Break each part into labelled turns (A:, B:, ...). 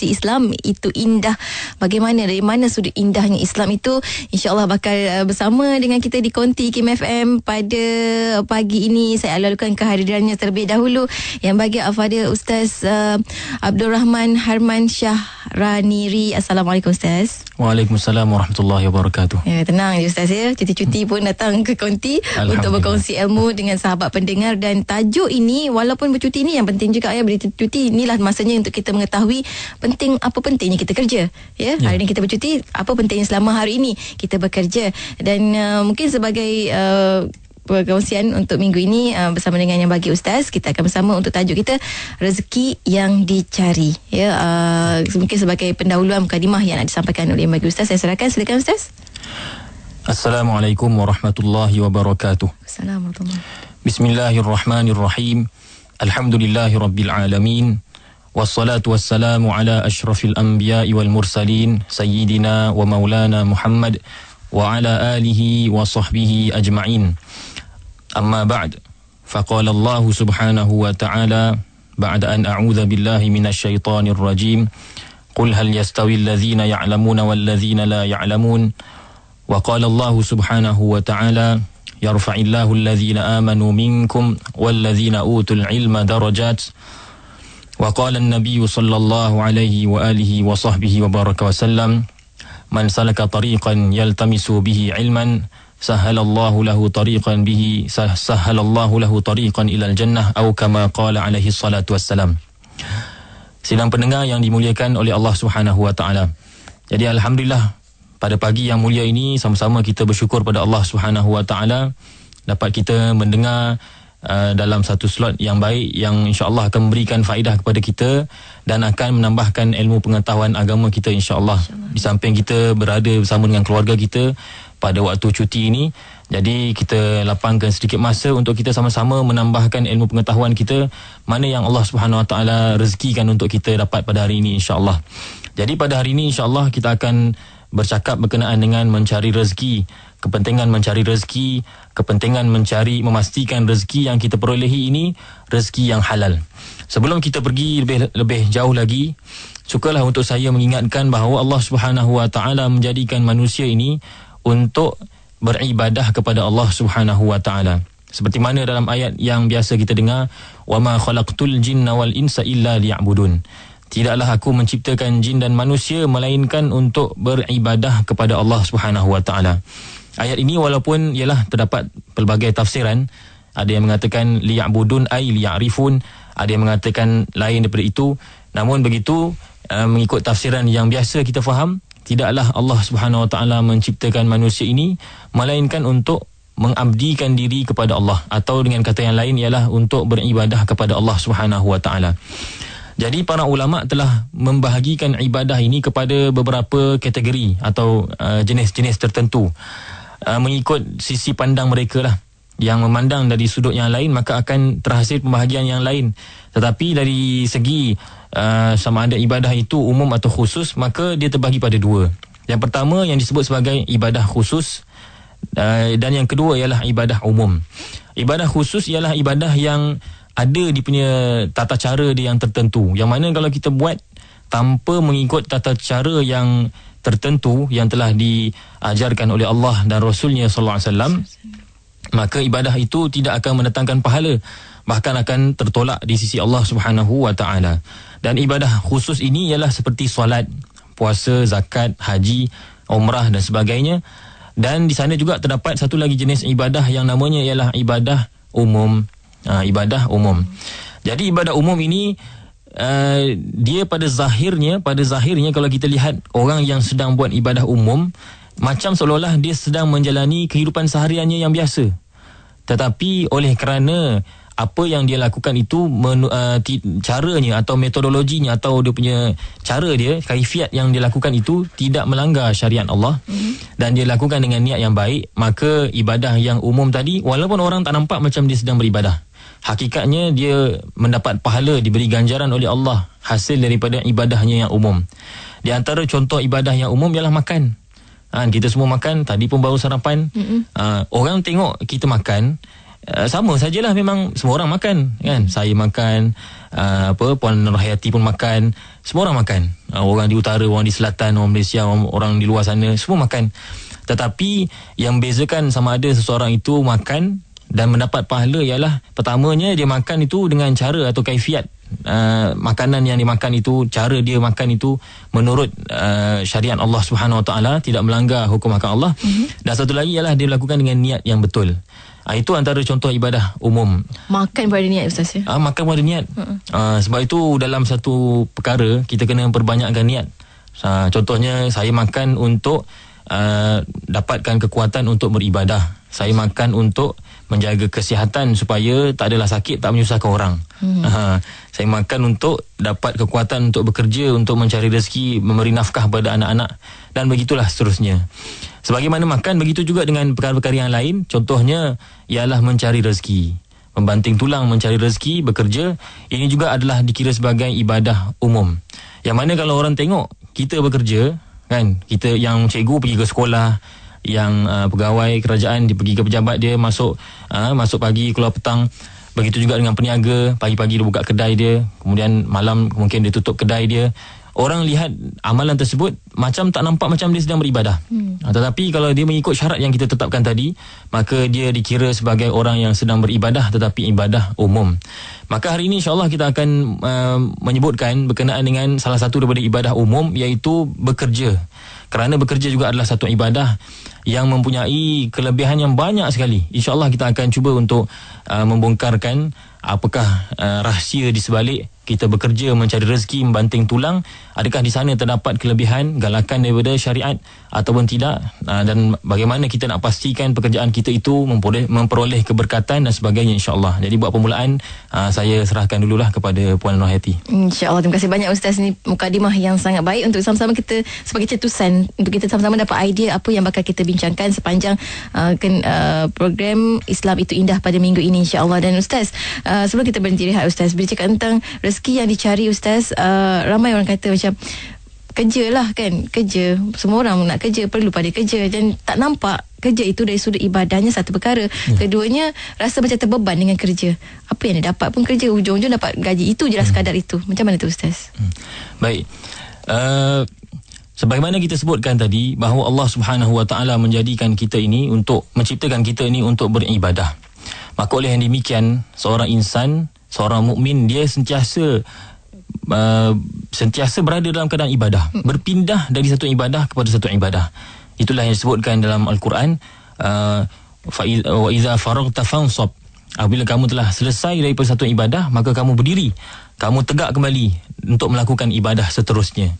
A: si Islam itu indah bagaimana dari mana sudut indahnya Islam itu Insya Allah bakal uh, bersama dengan kita di Konti Kim FM pada pagi ini saya alalukan kehadirannya terlebih dahulu yang bagi afada Ustaz uh, Abdul Rahman Harman Shah Raniri Assalamualaikum Ustaz
B: Waalaikumsalam Warahmatullahi Wabarakatuh
A: ya, Tenang je Ustaz ya Cuti-cuti pun datang ke Konti Untuk berkongsi ilmu Dengan sahabat pendengar Dan tajuk ini Walaupun bercuti ini Yang penting juga ya Bila cuti Inilah masanya Untuk kita mengetahui penting apa pentingnya kita kerja ya yeah. hari ini kita bercuti apa pentingnya selama hari ini kita bekerja dan uh, mungkin sebagai uh, Perkongsian untuk minggu ini uh, bersama dengan yang bagi ustaz kita akan bersama untuk tajuk kita rezeki yang dicari ya uh, mungkin sebagai pendahuluan mukadimah yang nak disampaikan oleh yang bagi ustaz saya serahkan silakan ustaz
B: Assalamualaikum warahmatullahi wabarakatuh Assalamualaikum Bismillahirrahmanirrahim Alhamdulillahirabbil والصلاة والسلام على أشرف الأنبياء والمرسلين سيدنا ومولانا محمد وعلى آله وصحبه أجمعين أما بعد فقال الله سبحانه وتعالى بعد أن أعوذ بالله من الشيطان الرجيم قل هل يستوي الذين يعلمون والذين لا يعلمون وقال الله سبحانه وتعالى يرفع الله الذين آمنوا منكم والذين أوتوا العلم درجات Wa qala an sallallahu alaihi wa alihi wa sahbihi wa baraka wa sallam man salaka tariqan yaltamisu bihi ilman sahhalallahu lahu tariqan bihi sahhalallahu lahu tariqan ila al-jannah aw kama qala alaihi salatu wassalam. Sidang pendengar yang dimuliakan oleh Allah Subhanahu wa taala. Jadi alhamdulillah pada pagi yang mulia ini sama-sama kita bersyukur pada Allah Subhanahu wa taala dapat kita mendengar Uh, dalam satu slot yang baik yang insyaallah akan memberikan faedah kepada kita dan akan menambahkan ilmu pengetahuan agama kita insyaallah insya di samping kita berada bersama dengan keluarga kita pada waktu cuti ini jadi kita lapangkan sedikit masa untuk kita sama-sama menambahkan ilmu pengetahuan kita mana yang Allah Subhanahu Wa Taala rezekikan untuk kita dapat pada hari ini insyaallah jadi pada hari ini insyaallah kita akan bercakap berkenaan dengan mencari rezeki kepentingan mencari rezeki, kepentingan mencari memastikan rezeki yang kita perolehi ini rezeki yang halal. Sebelum kita pergi lebih lebih jauh lagi, sukalah untuk saya mengingatkan bahawa Allah Subhanahu Wa Taala menjadikan manusia ini untuk beribadah kepada Allah Subhanahu Wa Taala. Seperti mana dalam ayat yang biasa kita dengar, "Wa ma khalaqtul jinna wal insa illa liya'budun." Tidaklah aku menciptakan jin dan manusia melainkan untuk beribadah kepada Allah Subhanahu Wa Taala ayat ini walaupun ialah terdapat pelbagai tafsiran ada yang mengatakan liya'budun ay liya'rifun ada yang mengatakan lain daripada itu namun begitu eh, mengikut tafsiran yang biasa kita faham tidaklah Allah Subhanahu Wa Taala menciptakan manusia ini melainkan untuk mengabdikan diri kepada Allah atau dengan kata yang lain ialah untuk beribadah kepada Allah Subhanahu Wa Taala jadi para ulama telah membahagikan ibadah ini kepada beberapa kategori atau uh, jenis-jenis tertentu Uh, mengikut sisi pandang mereka lah yang memandang dari sudut yang lain maka akan terhasil pembahagian yang lain tetapi dari segi uh, sama ada ibadah itu umum atau khusus maka dia terbagi pada dua yang pertama yang disebut sebagai ibadah khusus uh, dan yang kedua ialah ibadah umum ibadah khusus ialah ibadah yang ada di punya tata cara dia yang tertentu yang mana kalau kita buat tanpa mengikut tata cara yang tertentu yang telah diajarkan oleh Allah dan Rasulnya sallallahu alaihi wasallam maka ibadah itu tidak akan mendatangkan pahala bahkan akan tertolak di sisi Allah Subhanahu wa taala dan ibadah khusus ini ialah seperti solat puasa zakat haji umrah dan sebagainya dan di sana juga terdapat satu lagi jenis ibadah yang namanya ialah ibadah umum ha, ibadah umum jadi ibadah umum ini uh, dia pada zahirnya pada zahirnya kalau kita lihat orang yang sedang buat ibadah umum macam seolah-olah dia sedang menjalani kehidupan sehariannya yang biasa tetapi oleh kerana apa yang dia lakukan itu men, uh, t- caranya atau metodologinya atau dia punya cara dia kaifiat yang dia lakukan itu tidak melanggar syariat Allah mm-hmm. dan dia lakukan dengan niat yang baik maka ibadah yang umum tadi walaupun orang tak nampak macam dia sedang beribadah hakikatnya dia mendapat pahala diberi ganjaran oleh Allah hasil daripada ibadahnya yang umum. Di antara contoh ibadah yang umum ialah makan. Ha, kita semua makan tadi pun baru sarapan. Uh, orang tengok kita makan uh, sama sajalah memang semua orang makan kan. Saya makan uh, apa puan Nurhayati pun makan, semua orang makan. Uh, orang di utara, orang di selatan, orang Malaysia, orang, orang di luar sana semua makan. Tetapi yang bezakan sama ada seseorang itu makan dan mendapat pahala ialah pertamanya dia makan itu dengan cara atau kaifiat uh, makanan yang dimakan itu cara dia makan itu menurut uh, syariat Allah Subhanahu Wa Taala tidak melanggar hukum hak Allah mm-hmm. dan satu lagi ialah dia melakukan dengan niat yang betul uh, itu antara contoh ibadah umum
A: makan pada niat ustaz ya
B: uh, makan pada niat uh, sebab itu dalam satu perkara kita kena perbanyakkan niat uh, contohnya saya makan untuk uh, dapatkan kekuatan untuk beribadah saya makan untuk menjaga kesihatan supaya tak adalah sakit tak menyusahkan orang. Hmm. Ha, saya makan untuk dapat kekuatan untuk bekerja untuk mencari rezeki memberi nafkah kepada anak-anak dan begitulah seterusnya. Sebagaimana makan begitu juga dengan perkara-perkara yang lain contohnya ialah mencari rezeki. Membanting tulang mencari rezeki bekerja ini juga adalah dikira sebagai ibadah umum. Yang mana kalau orang tengok kita bekerja kan kita yang cikgu pergi ke sekolah yang uh, pegawai kerajaan dia pergi ke pejabat dia masuk uh, masuk pagi keluar petang begitu juga dengan peniaga pagi-pagi dia buka kedai dia kemudian malam mungkin dia tutup kedai dia orang lihat amalan tersebut macam tak nampak macam dia sedang beribadah hmm. Ah, tetapi kalau dia mengikut syarat yang kita tetapkan tadi maka dia dikira sebagai orang yang sedang beribadah tetapi ibadah umum maka hari ini insyaallah kita akan uh, menyebutkan berkenaan dengan salah satu daripada ibadah umum iaitu bekerja kerana bekerja juga adalah satu ibadah yang mempunyai kelebihan yang banyak sekali. Insya Allah kita akan cuba untuk uh, membongkarkan apakah uh, rahsia di sebalik kita bekerja mencari rezeki membanting tulang adakah di sana terdapat kelebihan galakan daripada syariat ataupun tidak uh, dan bagaimana kita nak pastikan pekerjaan kita itu memperoleh, memperoleh keberkatan dan sebagainya insyaallah jadi buat permulaan uh, saya serahkan dululah kepada puan Nurhayati
A: insyaallah terima kasih banyak ustaz ni mukadimah yang sangat baik untuk sama-sama kita sebagai cetusan untuk kita sama-sama dapat idea apa yang bakal kita bincangkan sepanjang uh, uh program Islam itu indah pada minggu ini insyaallah dan ustaz uh, Uh, sebelum kita berhenti rehat Ustaz Bila cakap tentang rezeki yang dicari Ustaz uh, Ramai orang kata macam Kerja lah kan Kerja Semua orang nak kerja Perlu pada kerja Dan tak nampak Kerja itu dari sudut ibadahnya Satu perkara hmm. Keduanya Rasa macam terbeban dengan kerja Apa yang dia dapat pun kerja Ujung-ujung dapat gaji Itu je lah hmm. sekadar itu Macam mana tu Ustaz? Hmm.
B: Baik uh, Sebagaimana kita sebutkan tadi Bahawa Allah Subhanahu Wa Taala Menjadikan kita ini Untuk Menciptakan kita ini Untuk beribadah Maka oleh yang demikian seorang insan, seorang mukmin dia sentiasa uh, sentiasa berada dalam keadaan ibadah, hmm. berpindah dari satu ibadah kepada satu ibadah. Itulah yang disebutkan dalam Al-Quran uh, wa iza faragta fansab Apabila kamu telah selesai daripada satu ibadah Maka kamu berdiri Kamu tegak kembali Untuk melakukan ibadah seterusnya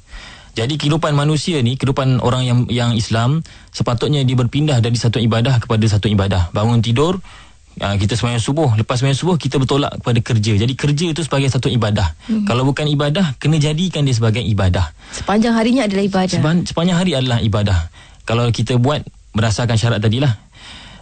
B: Jadi kehidupan manusia ni Kehidupan orang yang yang Islam Sepatutnya dia berpindah dari satu ibadah kepada satu ibadah Bangun tidur Uh, kita semayang subuh lepas semayang subuh kita bertolak kepada kerja jadi kerja itu sebagai satu ibadah hmm. kalau bukan ibadah kena jadikan dia sebagai ibadah
A: sepanjang harinya adalah ibadah Sepan-
B: sepanjang hari adalah ibadah kalau kita buat berdasarkan syarat tadilah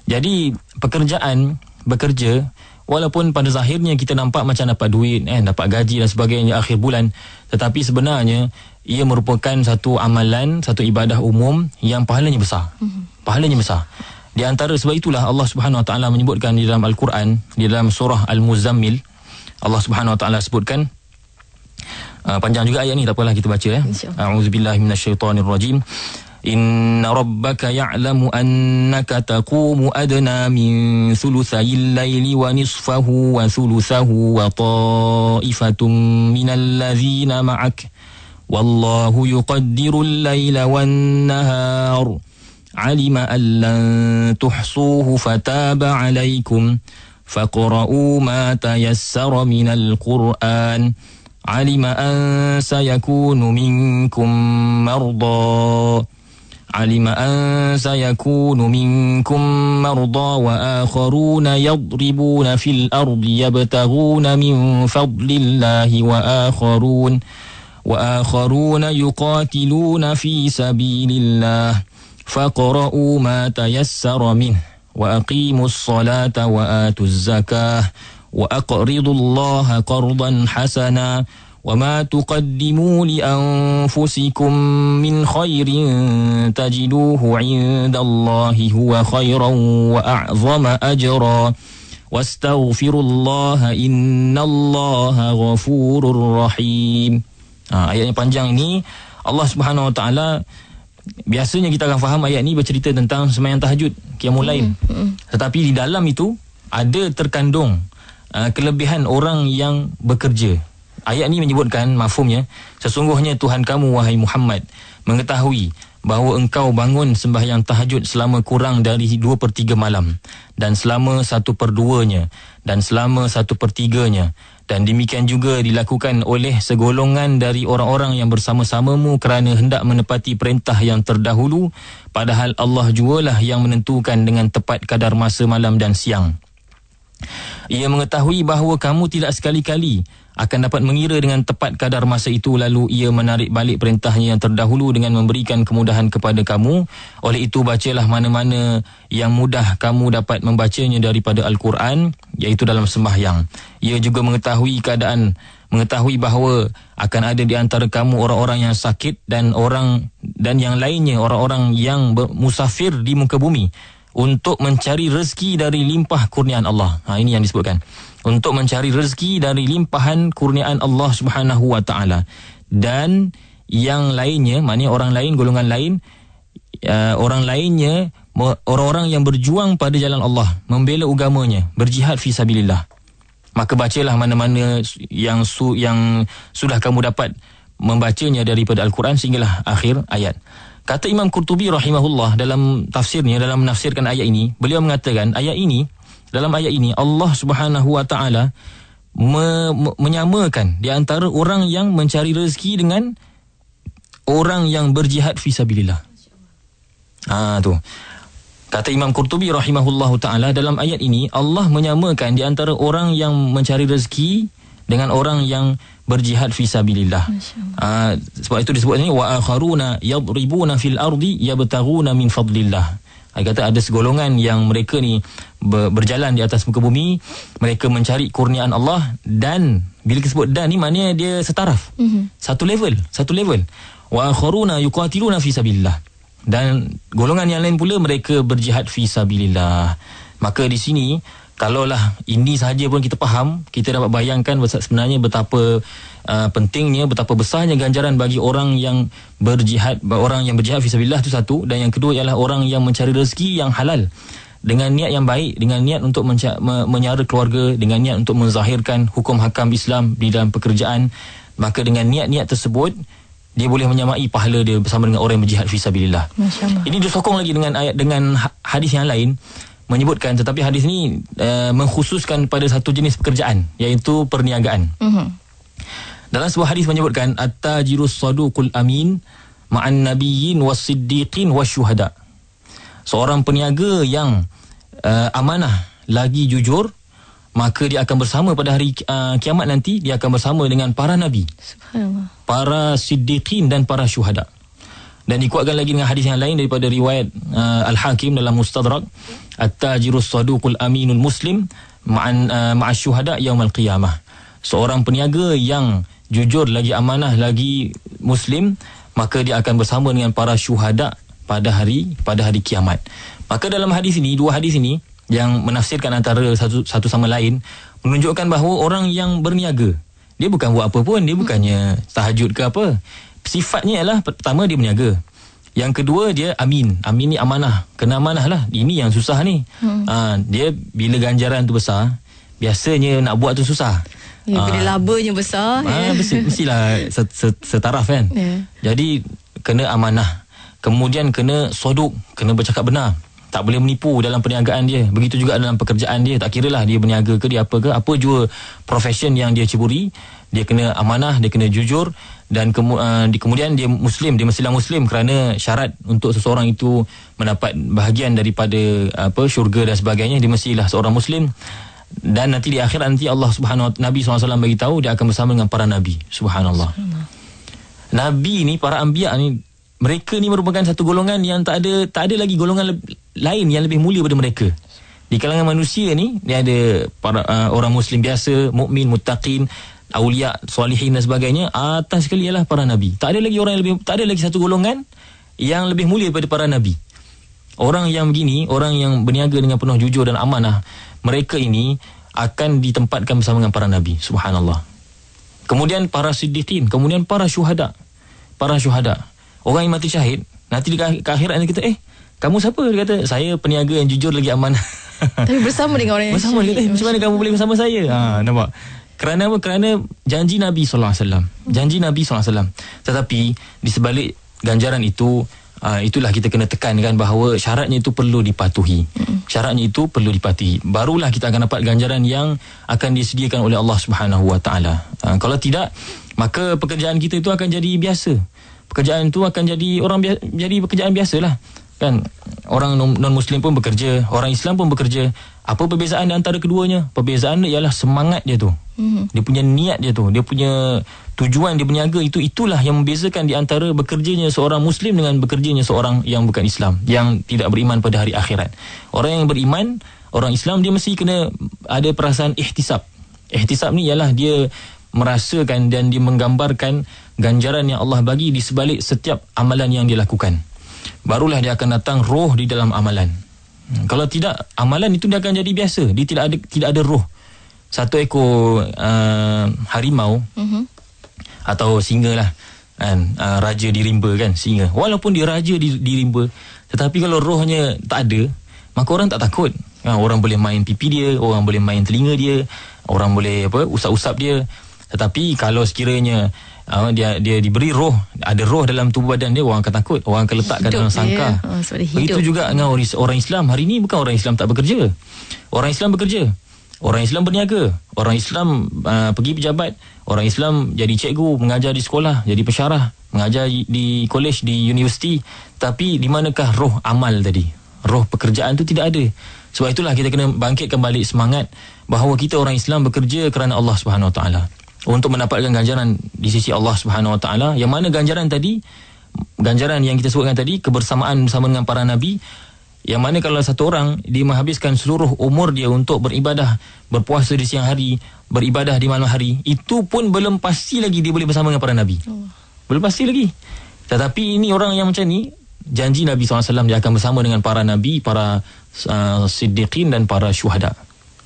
B: jadi pekerjaan bekerja walaupun pada zahirnya kita nampak macam dapat duit eh, dapat gaji dan sebagainya akhir bulan tetapi sebenarnya ia merupakan satu amalan satu ibadah umum yang pahalanya besar hmm. pahalanya besar di antara sebab itulah Allah Subhanahu Wa Taala menyebutkan di dalam Al-Quran, di dalam surah Al-Muzammil, Allah Subhanahu Wa Taala sebutkan uh, panjang juga ayat ni tak apalah kita baca ya. A'udzubillahi rajim Inna rabbaka ya'lamu annaka taqumu adna min thuluthay al-laili wa nisfahu wa thuluthahu wa ta'ifatun min alladhina ma'ak. Wallahu yuqaddiru al-laila wan-nahara. علم أن لن تحصوه فتاب عليكم فاقرؤوا ما تيسر من القرآن علم أن سيكون منكم مرضى علم أن سيكون منكم مرضى وآخرون يضربون في الأرض يبتغون من فضل الله وآخرون وآخرون يقاتلون في سبيل الله فاقرؤوا ما تيسر منه وأقيموا الصلاة وآتوا الزكاة وأقرضوا الله قرضا حسنا وما تقدموا لأنفسكم من خير تجدوه عند الله هو خيرا وأعظم أجرا واستغفروا الله إن الله غفور رحيم آه, ayat yang panjang ini Allah Subhanahu wa taala biasanya kita akan faham ayat ni bercerita tentang semayang tahajud qiyamul lain mm. mm. Hmm. tetapi di dalam itu ada terkandung uh, kelebihan orang yang bekerja ayat ni menyebutkan mafumnya sesungguhnya Tuhan kamu wahai Muhammad mengetahui bahawa engkau bangun sembahyang tahajud selama kurang dari dua per malam dan selama satu per nya dan selama satu per nya dan demikian juga dilakukan oleh segolongan dari orang-orang yang bersama-samamu kerana hendak menepati perintah yang terdahulu padahal Allah jualah yang menentukan dengan tepat kadar masa malam dan siang ia mengetahui bahawa kamu tidak sekali-kali akan dapat mengira dengan tepat kadar masa itu lalu ia menarik balik perintahnya yang terdahulu dengan memberikan kemudahan kepada kamu. Oleh itu bacalah mana-mana yang mudah kamu dapat membacanya daripada Al-Quran iaitu dalam sembahyang. Ia juga mengetahui keadaan mengetahui bahawa akan ada di antara kamu orang-orang yang sakit dan orang dan yang lainnya orang-orang yang musafir di muka bumi untuk mencari rezeki dari limpah kurniaan Allah. Ha, ini yang disebutkan untuk mencari rezeki dari limpahan kurniaan Allah Subhanahu wa taala. Dan yang lainnya, maknanya orang lain, golongan lain, uh, orang lainnya orang-orang yang berjuang pada jalan Allah, membela agamanya, berjihad fi sabilillah. Maka bacalah mana-mana yang su yang sudah kamu dapat membacanya daripada Al-Quran sehinggalah akhir ayat. Kata Imam Qurtubi rahimahullah dalam tafsirnya dalam menafsirkan ayat ini, beliau mengatakan ayat ini dalam ayat ini Allah Subhanahu Wa Taala me, me, menyamakan di antara orang yang mencari rezeki dengan orang yang berjihad fisabilillah. Ah ha, tu. Kata Imam Qurtubi rahimahullahu taala dalam ayat ini Allah menyamakan di antara orang yang mencari rezeki dengan orang yang berjihad fisabilillah. Ah ha, sebab itu disebut ini wa akharuna yadribuna fil ardi yabtaguna min fadlillah. Dia kata ada segolongan yang mereka ni berjalan di atas muka bumi, mereka mencari kurniaan Allah dan bila kita sebut dan ni maknanya dia setaraf. Mm-hmm. Satu level, satu level. Wa akharuna yuqatiluna fi sabilillah. Dan golongan yang lain pula mereka berjihad fi sabilillah. Maka di sini kalaulah ini sahaja pun kita faham, kita dapat bayangkan sebenarnya betapa Uh, pentingnya betapa besarnya ganjaran bagi orang yang berjihad orang yang berjihad fisabilillah itu satu dan yang kedua ialah orang yang mencari rezeki yang halal dengan niat yang baik dengan niat untuk menca- menyara keluarga dengan niat untuk menzahirkan hukum hakam Islam di dalam pekerjaan maka dengan niat-niat tersebut dia boleh menyamai pahala dia bersama dengan orang yang berjihad fisabilillah. Masya-Allah. Ini disokong lagi dengan ayat dengan ha-, hadis yang lain menyebutkan tetapi hadis ini uh, mengkhususkan pada satu jenis pekerjaan iaitu perniagaan. Uh-huh. Dalam sebuah hadis menyebutkan at-tajirus saduqul amin ma'an nabiyyin was-siddiqin wasyuhada. Seorang peniaga yang uh, amanah lagi jujur maka dia akan bersama pada hari uh, kiamat nanti dia akan bersama dengan para nabi. Para siddiqin dan para syuhada. Dan dikuatkan lagi dengan hadis yang lain daripada riwayat uh, Al-Hakim dalam Mustadrak at-tajirus saduqul aminul muslim ma'an uh, ma'asyuhada yaumil qiyamah. Seorang peniaga yang jujur lagi amanah lagi muslim maka dia akan bersama dengan para syuhada pada hari pada hari kiamat maka dalam hadis ini dua hadis ini yang menafsirkan antara satu satu sama lain menunjukkan bahawa orang yang berniaga dia bukan buat apa pun dia bukannya tahajud ke apa sifatnya ialah pertama dia berniaga yang kedua dia amin amin ni amanah kena amanah lah ini yang susah ni hmm. ha, dia bila ganjaran tu besar biasanya nak buat tu susah Ya, kena
A: labanya besar. Ah, kan?
B: Mestilah setaraf kan. Ya. Jadi, kena amanah. Kemudian kena soduk, kena bercakap benar. Tak boleh menipu dalam perniagaan dia. Begitu juga dalam pekerjaan dia. Tak lah dia berniaga ke, dia apa ke. Apa jua profession yang dia ceburi. Dia kena amanah, dia kena jujur. Dan kemu, uh, di, kemudian dia Muslim, dia mestilah Muslim. Kerana syarat untuk seseorang itu mendapat bahagian daripada apa syurga dan sebagainya. Dia mestilah seorang Muslim dan nanti di akhir nanti Allah Subhanahu Nabi SAW bagi tahu dia akan bersama dengan para nabi subhanallah nabi ni para anbiya ni mereka ni merupakan satu golongan yang tak ada tak ada lagi golongan le- lain yang lebih mulia daripada mereka di kalangan manusia ni dia ada para uh, orang muslim biasa mukmin muttaqin aulia solihin dan sebagainya atas sekali ialah para nabi tak ada lagi orang yang lebih tak ada lagi satu golongan yang lebih mulia daripada para nabi orang yang begini orang yang berniaga dengan penuh jujur dan amanah mereka ini akan ditempatkan bersama dengan para nabi subhanallah kemudian para siddiqin kemudian para syuhada para syuhada orang yang mati syahid nanti di akhirat kita eh kamu siapa dia kata saya peniaga yang jujur lagi amanah tapi bersama dengan orang yang bersama dia eh, macam mana kamu boleh bersama saya ha nampak kerana apa kerana janji nabi saw. janji nabi saw. tetapi di sebalik ganjaran itu Uh, itulah kita kena tekankan bahawa syaratnya itu perlu dipatuhi. Mm. Syaratnya itu perlu dipatuhi. Barulah kita akan dapat ganjaran yang akan disediakan oleh Allah Subhanahu Wa Taala. Ah, kalau tidak, maka pekerjaan kita itu akan jadi biasa. Pekerjaan itu akan jadi orang biasa, jadi pekerjaan biasalah. Kan orang non-muslim pun bekerja, orang Islam pun bekerja. Apa perbezaan antara keduanya? Perbezaan dia ialah semangat dia tu. Mm-hmm. Dia punya niat dia tu. Dia punya tujuan dia berniaga itu itulah yang membezakan di antara bekerjanya seorang muslim dengan bekerjanya seorang yang bukan Islam, yang tidak beriman pada hari akhirat. Orang yang beriman, orang Islam dia mesti kena ada perasaan ihtisab. Ihtisab ni ialah dia merasakan dan dia menggambarkan ganjaran yang Allah bagi di sebalik setiap amalan yang dia lakukan. Barulah dia akan datang roh di dalam amalan. Kalau tidak amalan itu dia akan jadi biasa. Dia tidak ada tidak ada roh. Satu ekor uh, harimau uh-huh. atau singa lah kan uh, raja di rimba kan singa. Walaupun dia raja di, di rimba tetapi kalau rohnya tak ada maka orang tak takut. Ha, orang boleh main pipi dia, orang boleh main telinga dia, orang boleh apa usap-usap dia. Tetapi kalau sekiranya uh, dia dia diberi roh ada roh dalam tubuh badan dia orang akan takut orang akan letakkan dalam sangka oh,
A: begitu juga
B: dengan orang, orang Islam hari ini bukan orang Islam tak bekerja orang Islam bekerja orang Islam berniaga orang Islam uh, pergi pejabat orang Islam jadi cikgu mengajar di sekolah jadi pensyarah mengajar di kolej, di universiti tapi di manakah roh amal tadi roh pekerjaan tu tidak ada sebab itulah kita kena bangkitkan balik semangat bahawa kita orang Islam bekerja kerana Allah Subhanahu Wa Taala untuk mendapatkan ganjaran di sisi Allah Subhanahu Wa Taala yang mana ganjaran tadi ganjaran yang kita sebutkan tadi kebersamaan bersama dengan para nabi yang mana kalau satu orang dia menghabiskan seluruh umur dia untuk beribadah berpuasa di siang hari beribadah di malam hari itu pun belum pasti lagi dia boleh bersama dengan para nabi oh. belum pasti lagi tetapi ini orang yang macam ni janji Nabi SAW dia akan bersama dengan para nabi para uh, siddiqin dan para syuhada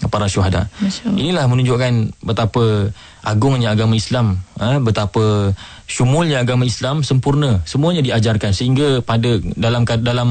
B: para syuhada. Inilah menunjukkan betapa agungnya agama Islam, ha, betapa syumulnya agama Islam sempurna. Semuanya diajarkan sehingga pada dalam dalam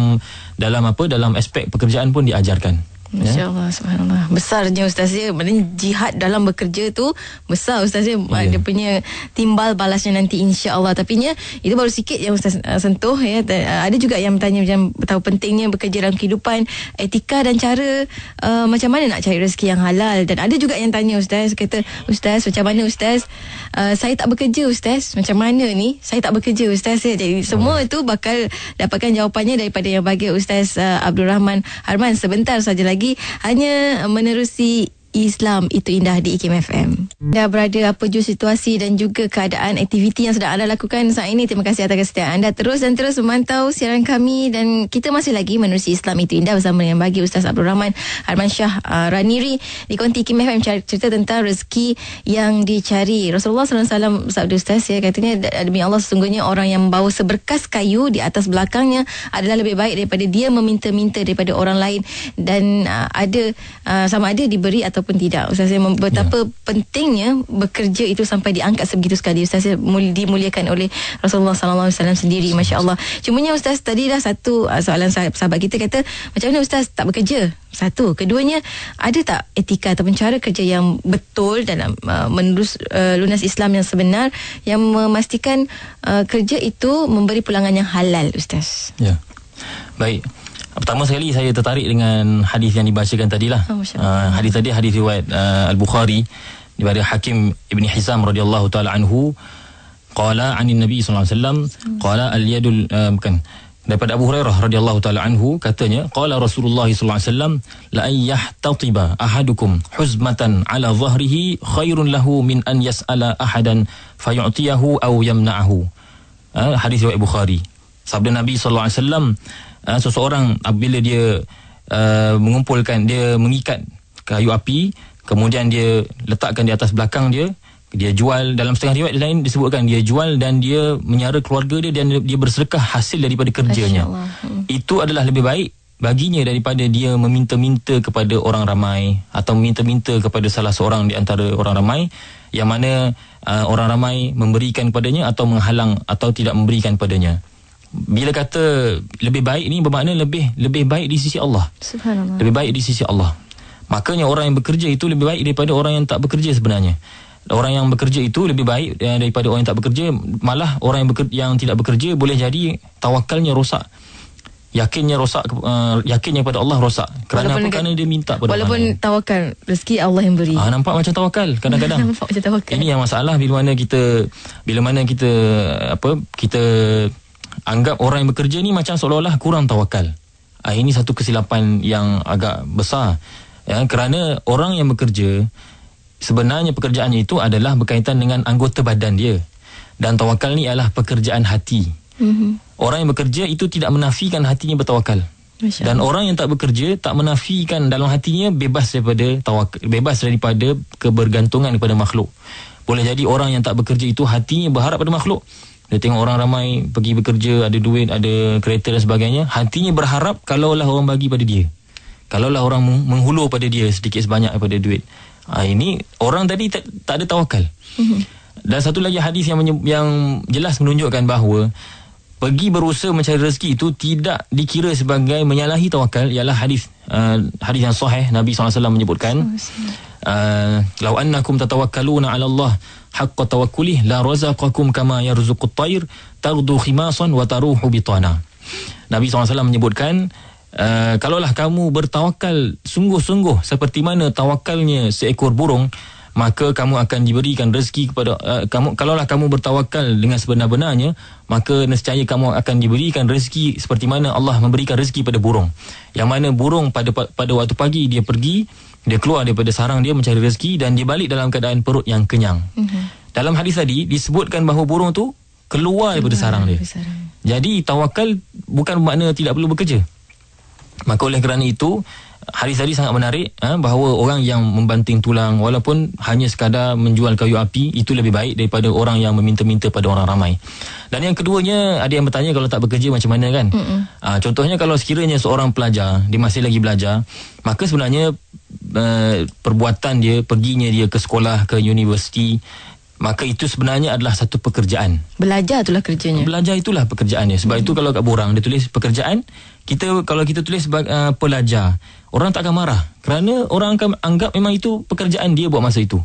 B: dalam apa dalam aspek pekerjaan pun diajarkan. Masya-Allah
A: ya. yeah. subhanallah. Besarnya ustazie, maknanya jihad dalam bekerja tu besar ustazie yeah. dia punya timbal balasnya nanti insya-Allah. Tapi nya itu baru sikit yang ustaz uh, sentuh ya. Dan, uh, ada juga yang bertanya macam tahu pentingnya bekerja dalam kehidupan etika dan cara uh, macam mana nak cari rezeki yang halal dan ada juga yang tanya ustaz kata ustaz macam mana ustaz uh, saya tak bekerja ustaz macam mana ni saya tak bekerja ustaz ya. Jadi semua itu ya. bakal dapatkan jawapannya daripada yang bagi ustaz uh, Abdul Rahman Harman sebentar saja lagi lagi hanya menerusi Islam itu indah di IKMFM. Dah berada apa jua situasi dan juga keadaan aktiviti yang sedang anda lakukan saat ini. Terima kasih atas kesetiaan anda terus dan terus memantau siaran kami dan kita masih lagi menerusi Islam itu indah bersama dengan bagi Ustaz Abdul Rahman Arman Shah uh, Raniri di konti IKMFM cerita tentang rezeki yang dicari. Rasulullah SAW bersabda Ustaz ya katanya demi Allah sesungguhnya orang yang membawa seberkas kayu di atas belakangnya adalah lebih baik daripada dia meminta-minta daripada orang lain dan uh, ada uh, sama ada diberi atau ataupun tidak. Ustaz saya betapa ya. pentingnya bekerja itu sampai diangkat sebegitu sekali. Ustaz saya dimuliakan oleh Rasulullah sallallahu alaihi wasallam sendiri masya-Allah. Cumanya ustaz tadi dah satu uh, soalan sahabat kita kata macam mana ustaz tak bekerja? Satu, keduanya ada tak etika ataupun cara kerja yang betul dalam uh, menerus uh, lunas Islam yang sebenar yang memastikan uh, kerja itu memberi pulangan yang halal ustaz.
B: Ya. Baik pertama sekali saya tertarik dengan hadis yang dibacakan tadilah. Oh, uh, hadis tadi hadis riwayat uh, Al-Bukhari daripada Hakim Ibn Hizam radhiyallahu taala anhu qala anin nabi sallallahu alaihi wasallam al-yadul uh, daripada Abu Hurairah radhiyallahu taala anhu katanya qala Rasulullah sallallahu alaihi wasallam la an yahtatiba ahadukum huzmatan ala dhahrihi khairun lahu min an yas'ala ahadan fayu'tiyahu aw yamna'ahu uh, hadis riwayat Bukhari sabda Nabi SAW uh, seseorang apabila ah, dia uh, mengumpulkan dia mengikat kayu api kemudian dia letakkan di atas belakang dia dia jual dalam setengah riwayat lain disebutkan dia jual dan dia menyara keluarga dia dan dia bersedekah hasil daripada kerjanya hmm. itu adalah lebih baik baginya daripada dia meminta-minta kepada orang ramai atau meminta-minta kepada salah seorang di antara orang ramai yang mana uh, orang ramai memberikan padanya atau menghalang atau tidak memberikan padanya bila kata lebih baik ini bermakna lebih lebih baik di sisi Allah. Subhanallah. Lebih baik di sisi Allah. Makanya orang yang bekerja itu lebih baik daripada orang yang tak bekerja sebenarnya. Orang yang bekerja itu lebih baik eh, daripada orang yang tak bekerja. Malah orang yang, bekerja, yang tidak bekerja boleh jadi tawakalnya rosak. Yakinnya rosak uh, Yakinnya pada Allah rosak Kerana walaupun apa? Kerana dia minta pada walaupun
A: Allah Walaupun tawakal Rezeki Allah yang beri ah, Nampak macam tawakal Kadang-kadang Nampak
B: macam tawakal Ini yang masalah Bila mana kita Bila mana kita Apa Kita anggap orang yang bekerja ni macam seolah-olah kurang tawakal. Ah ini satu kesilapan yang agak besar. Ya, kerana orang yang bekerja sebenarnya pekerjaannya itu adalah berkaitan dengan anggota badan dia. Dan tawakal ni adalah pekerjaan hati. Mm-hmm. Orang yang bekerja itu tidak menafikan hatinya bertawakal. Dan orang yang tak bekerja tak menafikan dalam hatinya bebas daripada tawakal, bebas daripada kebergantungan kepada makhluk. Boleh jadi orang yang tak bekerja itu hatinya berharap pada makhluk dia tengok orang ramai pergi bekerja, ada duit, ada kereta dan sebagainya, hatinya berharap kalaulah orang bagi pada dia. Kalaulah orang menghulur pada dia sedikit sebanyak daripada duit. Ha, ini orang tadi tak, tak ada tawakal. Mhm. Dan satu lagi hadis yang yang jelas menunjukkan bahawa pergi berusaha mencari rezeki itu tidak dikira sebagai menyalahi tawakal ialah hadis uh, hadis yang sahih Nabi SAW menyebutkan uh, lau annakum tatawakkaluna ala Allah haqqa tawakkulih la razaqakum kama yarzuqut tayr taghdu khimasan wa taruhu bitana. Nabi SAW menyebutkan Uh, kalaulah kamu bertawakal sungguh-sungguh seperti mana tawakalnya seekor burung maka kamu akan diberikan rezeki kepada uh, kamu kalaulah kamu bertawakal dengan sebenar-benarnya maka nescaya kamu akan diberikan rezeki seperti mana Allah memberikan rezeki pada burung yang mana burung pada pada waktu pagi dia pergi dia keluar daripada sarang dia mencari rezeki dan dia balik dalam keadaan perut yang kenyang. Mm-hmm. Dalam hadis tadi disebutkan bahawa burung tu keluar, keluar daripada sarang dia. Sarang. Jadi tawakal bukan bermakna tidak perlu bekerja. Maka oleh kerana itu hadis tadi sangat menarik eh, bahawa orang yang membanting tulang walaupun hanya sekadar menjual kayu api itu lebih baik daripada orang yang meminta-minta pada orang ramai. Dan yang keduanya ada yang bertanya kalau tak bekerja macam mana kan? Mm-hmm. Uh, contohnya kalau sekiranya seorang pelajar dia masih lagi belajar maka sebenarnya Eh, perbuatan dia perginya dia ke sekolah ke universiti maka itu sebenarnya adalah satu pekerjaan
A: belajar itulah kerjanya
B: belajar itulah pekerjaannya sebab hmm. itu kalau kat borang dia tulis pekerjaan kita kalau kita tulis uh, pelajar orang tak akan marah kerana orang akan anggap memang itu pekerjaan dia buat masa itu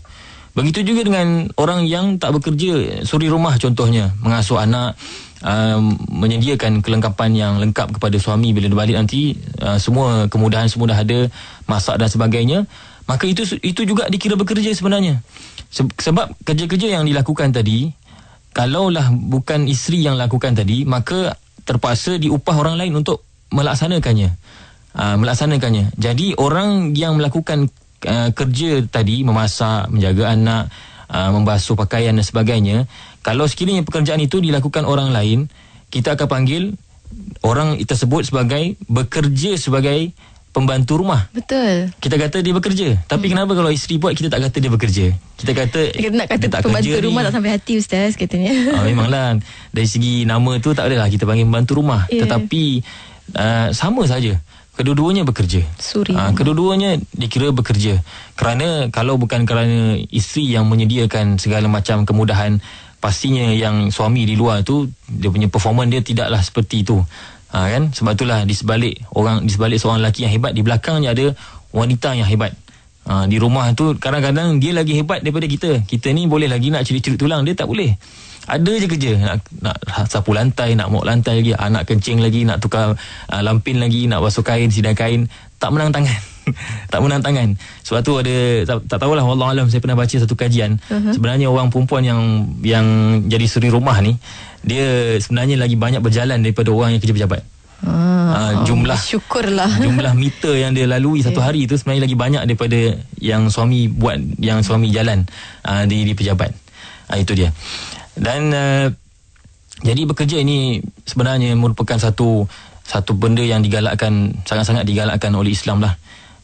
B: Begitu juga dengan orang yang tak bekerja, suri rumah contohnya, mengasuh anak, uh, menyediakan kelengkapan yang lengkap kepada suami bila dia balik nanti, uh, semua kemudahan semua dah ada, masak dan sebagainya, maka itu itu juga dikira bekerja sebenarnya. Sebab kerja-kerja yang dilakukan tadi, kalaulah bukan isteri yang lakukan tadi, maka terpaksa diupah orang lain untuk melaksanakannya. Uh, melaksanakannya. Jadi orang yang melakukan uh, kerja tadi memasak, menjaga anak, uh, membasuh pakaian dan sebagainya. Kalau sekiranya pekerjaan itu dilakukan orang lain, kita akan panggil orang tersebut sebagai bekerja sebagai pembantu rumah. Betul. Kita kata dia bekerja. Tapi hmm. kenapa kalau isteri buat kita tak kata dia bekerja? Kita kata kita
A: nak kata dia pembantu kerja rumah ni. tak sampai hati ustaz katanya. Ah memanglah
B: dari segi nama tu tak adalah kita panggil pembantu rumah. Yeah. Tetapi uh, sama saja kedua-duanya bekerja. Suri. Ha, kedua-duanya dikira bekerja. Kerana kalau bukan kerana isteri yang menyediakan segala macam kemudahan, pastinya yang suami di luar tu dia punya performance dia tidaklah seperti itu. Ha, kan? Sebab itulah di sebalik orang di sebalik seorang lelaki yang hebat di belakangnya ada wanita yang hebat. Ha, di rumah tu kadang-kadang dia lagi hebat daripada kita. Kita ni boleh lagi nak curi-curi tulang dia tak boleh. Ada je kerja nak, nak sapu lantai Nak mok lantai lagi anak kencing lagi Nak tukar uh, lampin lagi Nak basuh kain Sidai kain Tak menang tangan tak menang tangan Sebab tu ada Tak, tak tahulah Wallah alam Saya pernah baca satu kajian uh-huh. Sebenarnya orang perempuan yang Yang jadi suri rumah ni Dia sebenarnya lagi banyak berjalan Daripada orang yang kerja pejabat
A: Ah, uh, jumlah syukurlah jumlah
B: meter yang dia lalui satu eh. hari itu sebenarnya lagi banyak daripada yang suami buat yang suami jalan uh, di di pejabat uh, itu dia dan uh, jadi bekerja ini sebenarnya merupakan satu satu benda yang digalakkan sangat-sangat digalakkan oleh Islam lah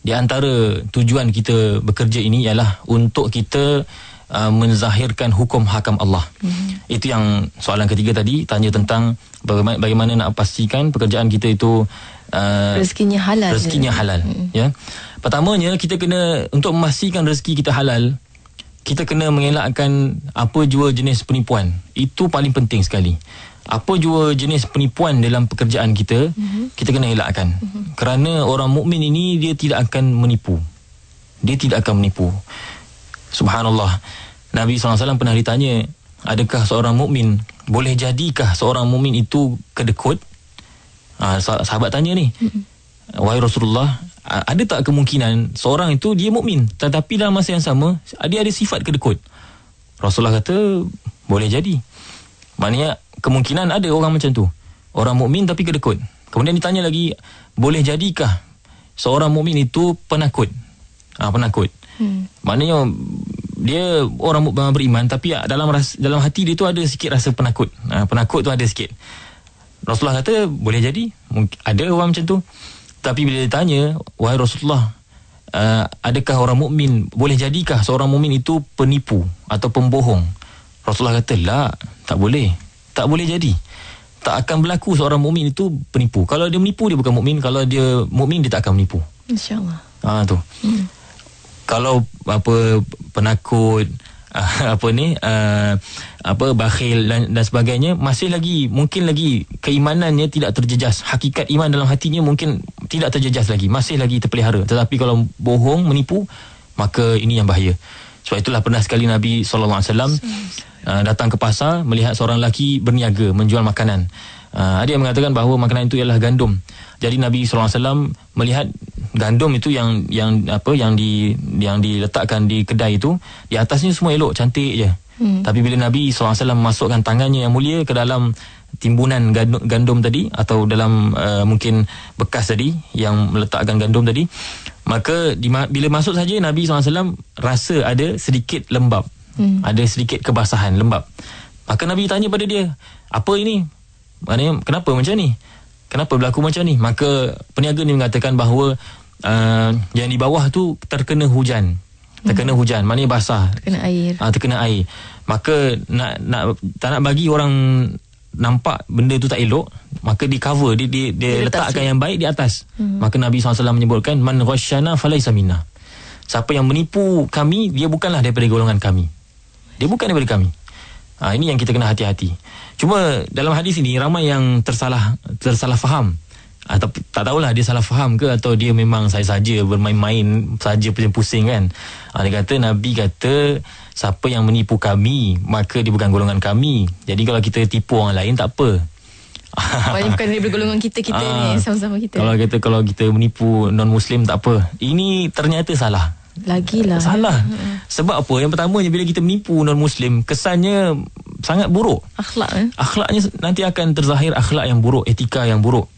B: di antara tujuan kita bekerja ini ialah untuk kita uh, menzahirkan hukum hakam Allah mm-hmm. itu yang soalan ketiga tadi tanya tentang bagaimana, bagaimana nak pastikan pekerjaan kita itu uh,
A: rezekinya halal rezekinya halal mm-hmm.
B: ya pertamanya kita kena untuk memastikan rezeki kita halal kita kena mengelakkan apa jua jenis penipuan. Itu paling penting sekali. Apa jua jenis penipuan dalam pekerjaan kita, mm-hmm. kita kena elakkan. Mm-hmm. Kerana orang mukmin ini dia tidak akan menipu. Dia tidak akan menipu. Subhanallah. Nabi SAW pernah ditanya, adakah seorang mukmin boleh jadikah seorang mukmin itu kedekut? Ah sahabat tanya ni. Mm-hmm wahai Rasulullah ada tak kemungkinan seorang itu dia mukmin tetapi dalam masa yang sama dia ada sifat kedekut Rasulullah kata boleh jadi maknanya kemungkinan ada orang macam tu orang mukmin tapi kedekut kemudian ditanya lagi boleh jadikah seorang mukmin itu penakut ah ha, penakut hmm. maknanya dia orang beriman tapi dalam dalam hati dia tu ada sikit rasa penakut ah, penakut tu ada sikit Rasulullah kata boleh jadi ada orang macam tu tapi bila ditanya, wahai Rasulullah, uh, adakah orang mukmin boleh jadikah seorang mukmin itu penipu atau pembohong? Rasulullah kata, "La, tak boleh. Tak boleh jadi. Tak akan berlaku seorang mukmin itu penipu. Kalau dia menipu dia bukan mukmin, kalau dia mukmin dia tak akan menipu." Insya-Allah. Ah ha, tu. Hmm. Kalau apa penakut, Ah, apa ni uh, apa bakhil dan, dan sebagainya masih lagi mungkin lagi keimanannya tidak terjejas hakikat iman dalam hatinya mungkin tidak terjejas lagi masih lagi terpelihara tetapi kalau bohong menipu maka ini yang bahaya sebab itulah pernah sekali Nabi saw alaihi ah, datang ke pasar melihat seorang lelaki berniaga menjual makanan Uh, ada yang mengatakan bahawa makanan itu ialah gandum. Jadi Nabi SAW melihat gandum itu yang yang apa yang di yang diletakkan di kedai itu di atasnya semua elok cantik je. Hmm. Tapi bila Nabi SAW masukkan tangannya yang mulia ke dalam timbunan gandum, gandum tadi atau dalam uh, mungkin bekas tadi yang meletakkan gandum tadi maka di, bila masuk saja Nabi SAW rasa ada sedikit lembap, hmm. ada sedikit kebasahan lembap. maka Nabi tanya pada dia apa ini Maknanya kenapa macam ni? Kenapa berlaku macam ni? Maka peniaga ni mengatakan bahawa uh, yang di bawah tu terkena hujan. Terkena hmm. hujan, maknanya basah.
A: Terkena air. Ah
B: terkena air. Maka nak nak tak nak bagi orang nampak benda tu tak elok maka di cover dia, dia, dia, dia letakkan letak yang baik di atas hmm. maka Nabi SAW menyebutkan man ghasyana falaysa minna siapa yang menipu kami dia bukanlah daripada golongan kami dia bukan daripada kami ha, ini yang kita kena hati-hati Cuma dalam hadis ini ramai yang tersalah tersalah faham atau ah, tak tahulah dia salah faham ke atau dia memang saya saja bermain-main saja pusing-pusing kan. Ah, dia kata Nabi kata siapa yang menipu kami maka dia bukan golongan kami. Jadi kalau kita tipu orang lain tak apa. bukan dia
A: bergolongan kita kita Aa, ah, ni sama-sama kita. Kalau
B: kata kalau kita menipu non muslim tak apa. Ini ternyata salah. Lagilah ya. Salah ya. Sebab apa Yang pertamanya Bila kita menipu non-muslim Kesannya Sangat buruk Akhlak eh? Akhlaknya nanti akan terzahir Akhlak yang buruk Etika yang buruk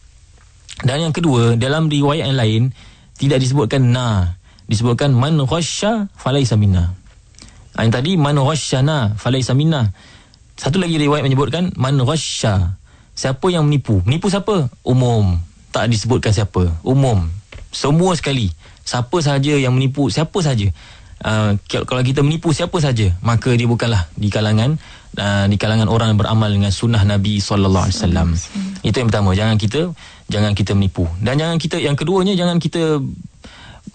B: Dan yang kedua Dalam riwayat yang lain Tidak disebutkan na Disebutkan Man ghasya falaysa minna ah, Yang tadi Man ghasya na falaysa minna Satu lagi riwayat menyebutkan Man ghasya Siapa yang menipu Menipu siapa? Umum Tak disebutkan siapa Umum Semua sekali siapa saja yang menipu siapa saja uh, ah, kalau kita menipu siapa saja maka dia bukanlah di kalangan uh, di kalangan orang yang beramal dengan sunnah Nabi saw. alaihi itu yang pertama jangan kita jangan kita menipu dan jangan kita yang keduanya jangan kita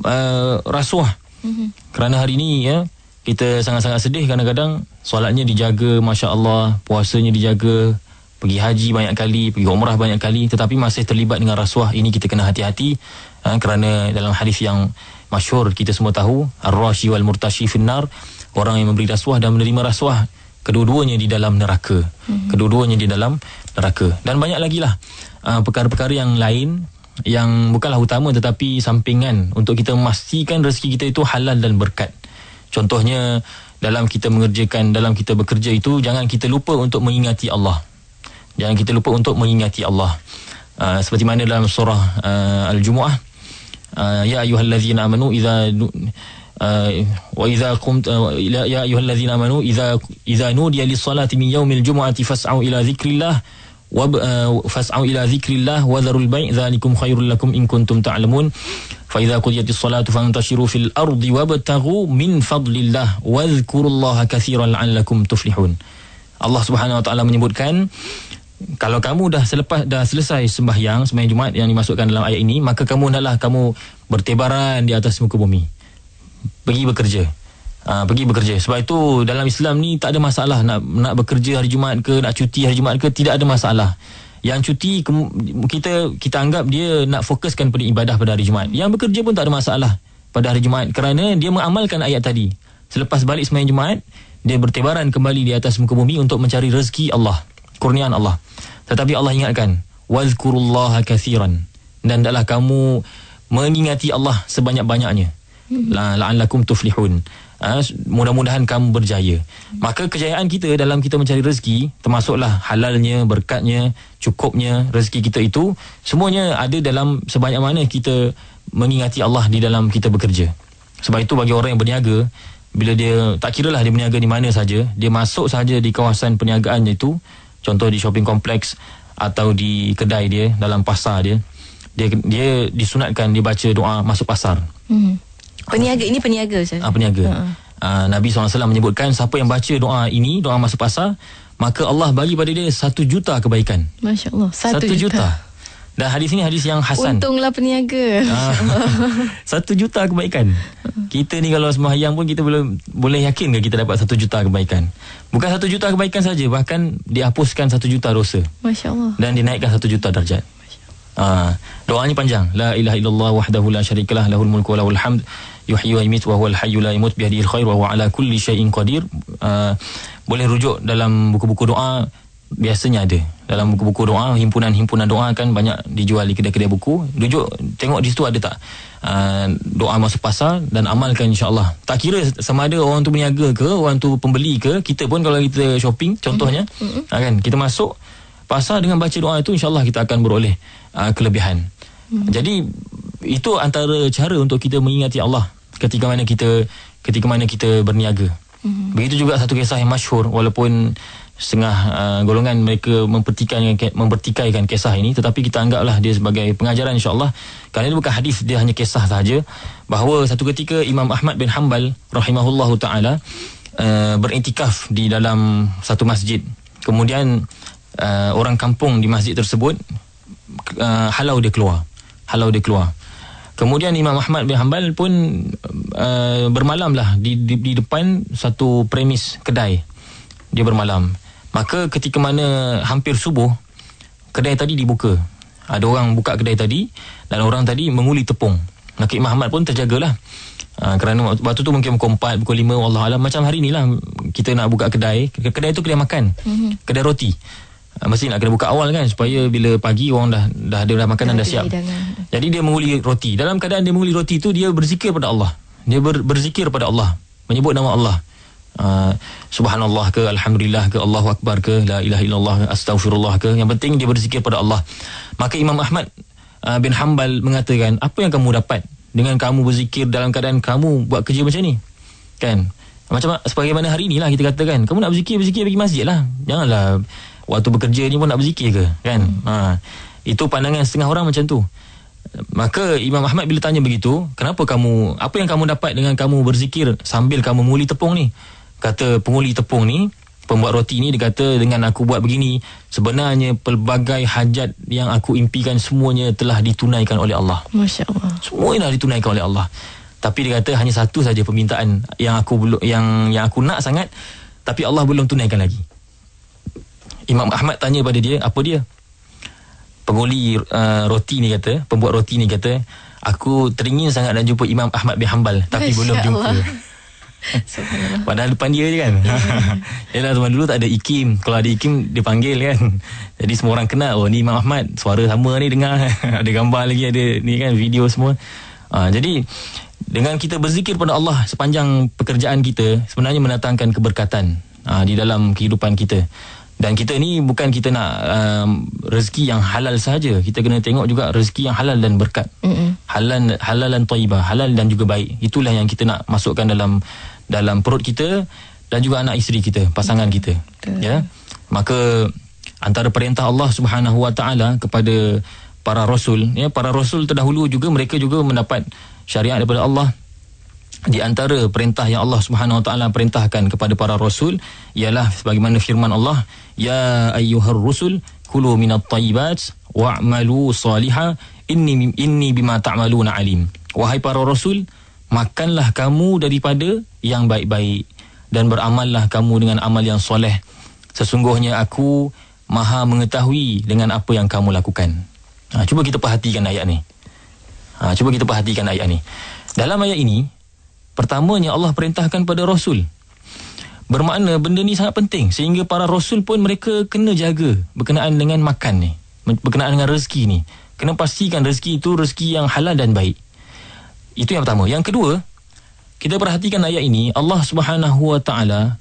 B: uh, rasuah mm-hmm. kerana hari ini ya kita sangat-sangat sedih kadang-kadang solatnya dijaga masya-Allah puasanya dijaga pergi haji banyak kali pergi umrah banyak kali tetapi masih terlibat dengan rasuah ini kita kena hati-hati ha, kerana dalam hadis yang masyhur kita semua tahu ar-rashi wal murtashi finnar orang yang memberi rasuah dan menerima rasuah kedua-duanya di dalam neraka mm-hmm. kedua-duanya di dalam neraka dan banyak lagi lah ha, perkara-perkara yang lain yang bukanlah utama tetapi sampingan untuk kita memastikan rezeki kita itu halal dan berkat contohnya dalam kita mengerjakan dalam kita bekerja itu jangan kita lupa untuk mengingati Allah jangan kita lupa untuk mengingati Allah uh, seperti mana dalam surah uh, al-jumuah آه، يا أيها الذين آمنوا إذا آه، وإذا قمت آه، يا أيها الذين آمنوا إذا إذا نودي للصلاة من يوم الجمعة فاسعوا إلى ذكر الله فاسعوا إلى ذكر الله وذروا البيع ذلكم خير لكم إن كنتم تعلمون فإذا قضيت الصلاة فانتشروا في الأرض وابتغوا من فضل الله واذكروا الله كثيرا لعلكم تفلحون الله سبحانه وتعالى من menyebutkan kalau kamu dah selepas dah selesai sembahyang sembahyang Jumaat yang dimasukkan dalam ayat ini maka kamu hendaklah kamu bertebaran di atas muka bumi pergi bekerja Ha, pergi bekerja Sebab itu dalam Islam ni tak ada masalah Nak nak bekerja hari Jumaat ke Nak cuti hari Jumaat ke Tidak ada masalah Yang cuti kita kita anggap dia nak fokuskan pada ibadah pada hari Jumaat Yang bekerja pun tak ada masalah Pada hari Jumaat Kerana dia mengamalkan ayat tadi Selepas balik semayang Jumaat Dia bertebaran kembali di atas muka bumi Untuk mencari rezeki Allah kurniaan Allah. Tetapi Allah ingatkan, wazkurullaha katsiran dan adalah kamu mengingati Allah sebanyak-banyaknya. Hmm. La'allakum tuflihun. Ha, mudah-mudahan kamu berjaya. Maka kejayaan kita dalam kita mencari rezeki termasuklah halalnya, berkatnya, cukupnya rezeki kita itu semuanya ada dalam sebanyak mana kita mengingati Allah di dalam kita bekerja. Sebab itu bagi orang yang berniaga bila dia tak kira lah dia berniaga di mana saja, dia masuk saja di kawasan perniagaan itu, contoh di shopping kompleks atau di kedai dia dalam pasar dia dia dia disunatkan dia baca doa masuk pasar.
A: Hmm. Peniaga ini peniaga saya. Ah peniaga. Uh-huh.
B: Ah Nabi SAW menyebutkan siapa yang baca doa ini doa masuk pasar maka Allah bagi pada dia satu juta kebaikan.
A: Masya-Allah. Satu, satu juta. juta.
B: Dan hadis ini hadis yang hasan.
A: Untunglah peniaga. Ah.
B: satu juta kebaikan. Kita ni kalau semua semahyang pun kita belum boleh yakin ke kita dapat satu juta kebaikan. Bukan satu juta kebaikan saja, bahkan dihapuskan satu juta dosa. Masya Allah. Dan dinaikkan satu juta darjat. Ha, doanya panjang. La ilaha illallah wahdahu la syarikalah lahul mulku lahul hamd. Yuhyi wa yumit wa huwal hayyul la yamut bihadihi khair wa huwa ala kulli syai'in qadir. Uh, boleh rujuk dalam buku-buku doa biasanya ada dalam buku-buku doa himpunan-himpunan doa kan banyak dijual di kedai-kedai buku tunjuk tengok di situ ada tak uh, doa masuk pasar dan amalkan Allah. tak kira sama ada orang tu berniaga ke orang tu pembeli ke kita pun kalau kita shopping contohnya mm-hmm. Ah, kan kita masuk pasar dengan baca doa itu insyaallah kita akan beroleh uh, kelebihan mm-hmm. jadi itu antara cara untuk kita mengingati Allah ketika mana kita ketika mana kita berniaga mm-hmm. begitu juga satu kisah yang masyhur walaupun setengah uh, golongan mereka mempertikaikan mempertikaikan kisah ini tetapi kita anggaplah dia sebagai pengajaran insyaallah kerana ini bukan hadis dia hanya kisah sahaja bahawa satu ketika Imam Ahmad bin Hanbal rahimahullahu taala uh, beriktikaf di dalam satu masjid kemudian uh, orang kampung di masjid tersebut uh, halau dia keluar halau dia keluar kemudian Imam Ahmad bin Hanbal pun uh, bermalamlah di, di di depan satu premis kedai dia bermalam. Maka ketika mana hampir subuh kedai tadi dibuka. Ada orang buka kedai tadi dan orang tadi menguli tepung. Maka Imam Ahmad pun terjagalah. Ha, kerana waktu tu mungkin pukul 4, pukul 5, Allah Alam. Macam hari ni lah kita nak buka kedai. Kedai tu kedai makan. Mm-hmm. Kedai roti. Ha, mesti nak kena buka awal kan. Supaya bila pagi orang dah dah ada dah, dah makanan dah, dah siap. Hidangan. Jadi dia menguli roti. Dalam keadaan dia menguli roti tu, dia berzikir pada Allah. Dia ber, berzikir pada Allah. Menyebut nama Allah uh, subhanallah ke alhamdulillah ke Allahu akbar ke la ilaha illallah astaghfirullah ke yang penting dia berzikir pada Allah maka Imam Ahmad uh, bin Hanbal mengatakan apa yang kamu dapat dengan kamu berzikir dalam keadaan kamu buat kerja macam ni kan macam sebagaimana hari lah kita katakan kamu nak berzikir berzikir pergi masjid lah janganlah waktu bekerja ni pun nak berzikir ke kan hmm. ha. itu pandangan setengah orang macam tu maka Imam Ahmad bila tanya begitu kenapa kamu apa yang kamu dapat dengan kamu berzikir sambil kamu muli tepung ni kata penguli tepung ni pembuat roti ni dia kata dengan aku buat begini sebenarnya pelbagai hajat yang aku impikan semuanya telah ditunaikan oleh Allah masya-Allah semua ini ditunaikan oleh Allah tapi dia kata hanya satu saja permintaan yang aku yang yang aku nak sangat tapi Allah belum tunaikan lagi Imam Ahmad tanya pada dia apa dia penguli uh, roti ni kata pembuat roti ni kata aku teringin sangat nak jumpa Imam Ahmad bin Hanbal tapi masya belum jumpa Allah. Padahal depan dia je kan yeah. Yalah zaman dulu tak ada ikim Kalau ada ikim dia panggil kan Jadi semua orang kenal Oh ni Imam Ahmad Suara sama ni dengar Ada gambar lagi Ada ni kan video semua ha, Jadi Dengan kita berzikir pada Allah Sepanjang pekerjaan kita Sebenarnya mendatangkan keberkatan ha, Di dalam kehidupan kita dan kita ni bukan kita nak um, rezeki yang halal saja kita kena tengok juga rezeki yang halal dan berkat mm-hmm. halal halal dan taibah halal dan juga baik itulah yang kita nak masukkan dalam dalam perut kita dan juga anak isteri kita pasangan mm kita Betul. ya maka antara perintah Allah Subhanahu Wa Taala kepada para rasul ya para rasul terdahulu juga mereka juga mendapat syariat daripada Allah di antara perintah yang Allah Subhanahu Wa Taala perintahkan kepada para rasul ialah sebagaimana firman Allah ya ayyuhar rusul kulu minat tayyibat waamalu saliha inni inni bima ta'maluna alim wahai para rasul makanlah kamu daripada yang baik-baik dan beramallah kamu dengan amal yang soleh sesungguhnya aku maha mengetahui dengan apa yang kamu lakukan ha, cuba kita perhatikan ayat ni ha, cuba kita perhatikan ayat ni dalam ayat ini pertamanya Allah perintahkan pada rasul Bermakna benda ni sangat penting sehingga para rasul pun mereka kena jaga berkenaan dengan makan ni, berkenaan dengan rezeki ni. Kena pastikan rezeki itu rezeki yang halal dan baik. Itu yang pertama. Yang kedua, kita perhatikan ayat ini, Allah Subhanahu Wa Taala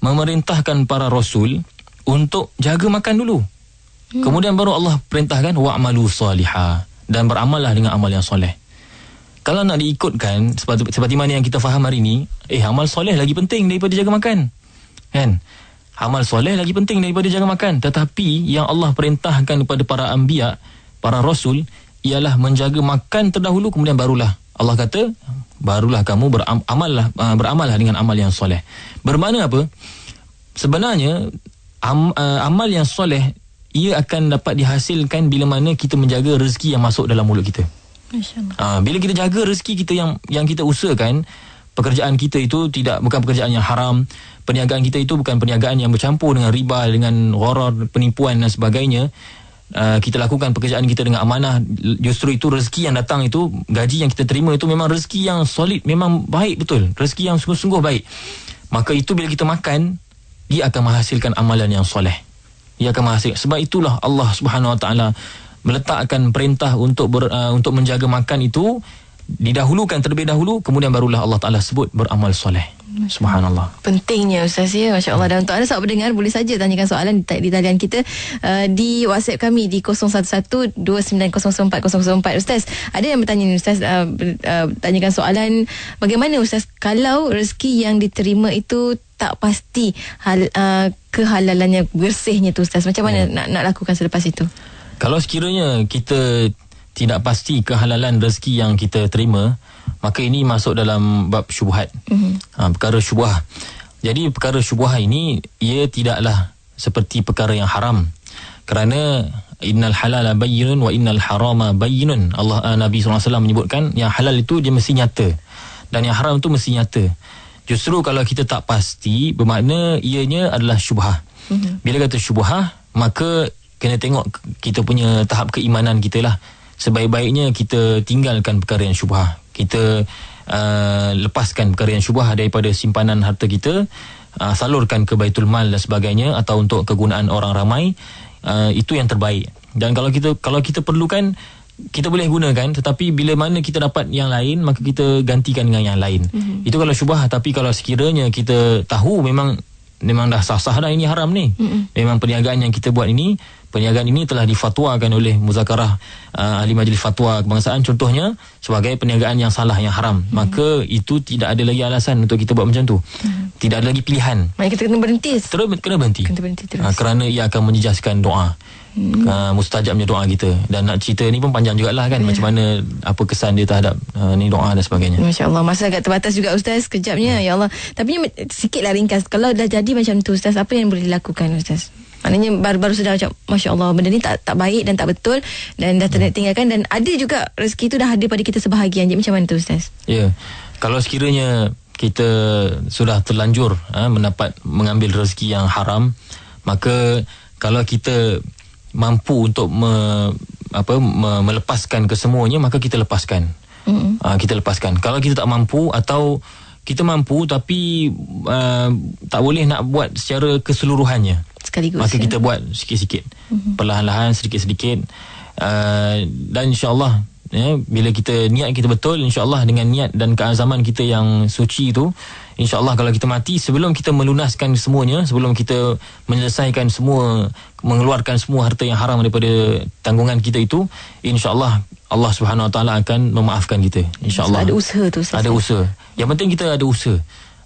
B: memerintahkan para rasul untuk jaga makan dulu. Hmm. Kemudian baru Allah perintahkan wa'malu salihah dan beramallah dengan amal yang soleh kalau nak diikutkan seperti, seperti mana yang kita faham hari ini eh amal soleh lagi penting daripada jaga makan kan amal soleh lagi penting daripada jaga makan tetapi yang Allah perintahkan kepada para ambia, para rasul ialah menjaga makan terdahulu kemudian barulah Allah kata barulah kamu ah, beramal lah dengan amal yang soleh Bermana apa sebenarnya am, uh, amal yang soleh ia akan dapat dihasilkan bila mana kita menjaga rezeki yang masuk dalam mulut kita InsyaAllah. Ah, bila kita jaga rezeki kita yang yang kita usahakan, pekerjaan kita itu tidak bukan pekerjaan yang haram. Perniagaan kita itu bukan perniagaan yang bercampur dengan riba, dengan horor, penipuan dan sebagainya. Uh, kita lakukan pekerjaan kita dengan amanah justru itu rezeki yang datang itu gaji yang kita terima itu memang rezeki yang solid memang baik betul rezeki yang sungguh-sungguh baik maka itu bila kita makan dia akan menghasilkan amalan yang soleh dia akan menghasilkan sebab itulah Allah Subhanahu Wa Taala meletakkan perintah untuk ber, uh, untuk menjaga makan itu didahulukan terlebih dahulu kemudian barulah Allah Taala sebut beramal soleh Subhanallah
A: Pentingnya Ustaz ya Masya Allah Dan untuk anda sahabat pendengar Boleh saja tanyakan soalan Di, di talian kita uh, Di whatsapp kami Di 011 Ustaz Ada yang bertanya ni Ustaz uh, uh, Tanyakan soalan Bagaimana Ustaz Kalau rezeki yang diterima itu Tak pasti hal, uh, Kehalalannya Bersihnya tu Ustaz Macam mana oh. nak, nak lakukan selepas itu
B: kalau sekiranya kita tidak pasti kehalalan rezeki yang kita terima, maka ini masuk dalam bab syubhat. Mm-hmm. Ha, perkara syubhat. Jadi perkara syubhat ini ia tidaklah seperti perkara yang haram. Kerana innal halala bayyinun wa innal harama bayyinun. Allah uh, Nabi SAW menyebutkan yang halal itu dia mesti nyata dan yang haram itu mesti nyata. Justru kalau kita tak pasti bermakna ianya adalah syubhat. Mm-hmm. Bila kata syubhat maka kena tengok kita punya tahap keimanan kita lah. Sebaik-baiknya kita tinggalkan perkara yang syubhah. Kita uh, lepaskan perkara yang syubhah daripada simpanan harta kita, uh, salurkan ke Baitul Mal dan sebagainya atau untuk kegunaan orang ramai. Uh, itu yang terbaik. Dan kalau kita kalau kita perlukan kita boleh gunakan tetapi bila mana kita dapat yang lain maka kita gantikan dengan yang lain. Mm-hmm. Itu kalau syubhah tapi kalau sekiranya kita tahu memang memang dah sah-sah dah ini haram ni. Mm-hmm. Memang perniagaan yang kita buat ini Perniagaan ini telah difatwakan oleh muzakarah uh, ahli majlis fatwa kebangsaan contohnya sebagai perniagaan yang salah yang haram hmm. maka itu tidak ada lagi alasan untuk kita buat macam tu. Hmm. Tidak ada lagi pilihan. Maknanya kita kena berhenti. Terus kena berhenti. Kena berhenti terus. Uh, kerana ia akan menjejaskan doa. Hmm. Uh, ha, mustajabnya doa kita dan nak cerita ni pun panjang jugalah kan yeah. macam mana apa kesan dia terhadap uh, ni doa dan sebagainya.
A: Masya-Allah masa agak terbatas juga ustaz kejapnya yeah. Hmm. ya Allah. Tapi sikitlah ringkas kalau dah jadi macam tu ustaz apa yang boleh dilakukan ustaz? Maknanya baru-baru sedar macam Masya Allah benda ni tak tak baik dan tak betul Dan dah hmm. tinggalkan Dan ada juga rezeki tu dah ada pada kita sebahagian Jadi macam mana tu Ustaz?
B: Ya yeah. Kalau sekiranya kita sudah terlanjur ha, Mendapat mengambil rezeki yang haram Maka kalau kita mampu untuk me, apa, me, melepaskan kesemuanya Maka kita lepaskan hmm. ha, Kita lepaskan Kalau kita tak mampu atau kita mampu tapi uh, tak boleh nak buat secara keseluruhannya sekaligus. Maka ya? kita buat sikit-sikit. Mm-hmm. Perlahan-lahan sedikit-sedikit. Uh, dan insya-Allah ya bila kita niat kita betul insya-Allah dengan niat dan keazaman kita yang suci itu insya-Allah kalau kita mati sebelum kita melunaskan semuanya, sebelum kita menyelesaikan semua mengeluarkan semua harta yang haram daripada tanggungan kita itu, insya-Allah Allah Subhanahu Wa Taala akan memaafkan kita. Insya-Allah. Ada usaha tu Ada usaha. Yang penting kita ada usaha